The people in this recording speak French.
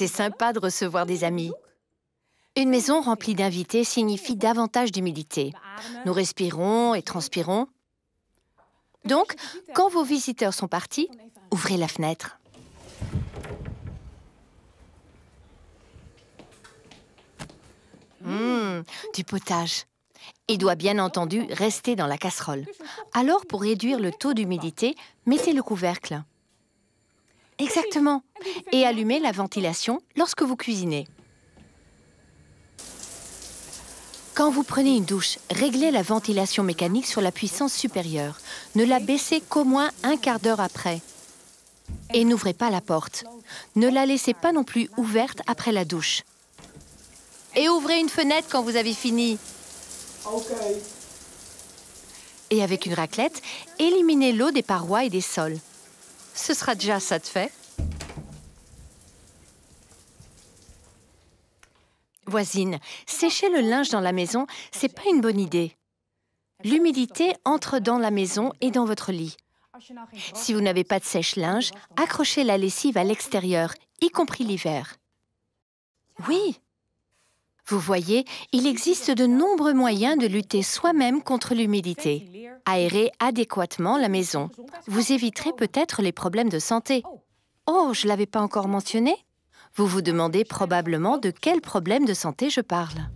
C'est sympa de recevoir des amis. Une maison remplie d'invités signifie davantage d'humidité. Nous respirons et transpirons. Donc, quand vos visiteurs sont partis, ouvrez la fenêtre. Hmm, du potage. Il doit bien entendu rester dans la casserole. Alors, pour réduire le taux d'humidité, mettez le couvercle. Exactement. Et allumez la ventilation lorsque vous cuisinez. Quand vous prenez une douche, réglez la ventilation mécanique sur la puissance supérieure. Ne la baissez qu'au moins un quart d'heure après. Et n'ouvrez pas la porte. Ne la laissez pas non plus ouverte après la douche. Et ouvrez une fenêtre quand vous avez fini. Et avec une raclette, éliminez l'eau des parois et des sols. Ce sera déjà ça de fait. Voisine, sécher le linge dans la maison, c'est pas une bonne idée. L'humidité entre dans la maison et dans votre lit. Si vous n'avez pas de sèche-linge, accrochez la lessive à l'extérieur, y compris l'hiver. Oui. Vous voyez, il existe de nombreux moyens de lutter soi-même contre l'humidité. Aérez adéquatement la maison. Vous éviterez peut-être les problèmes de santé. Oh, je ne l'avais pas encore mentionné Vous vous demandez probablement de quel problème de santé je parle.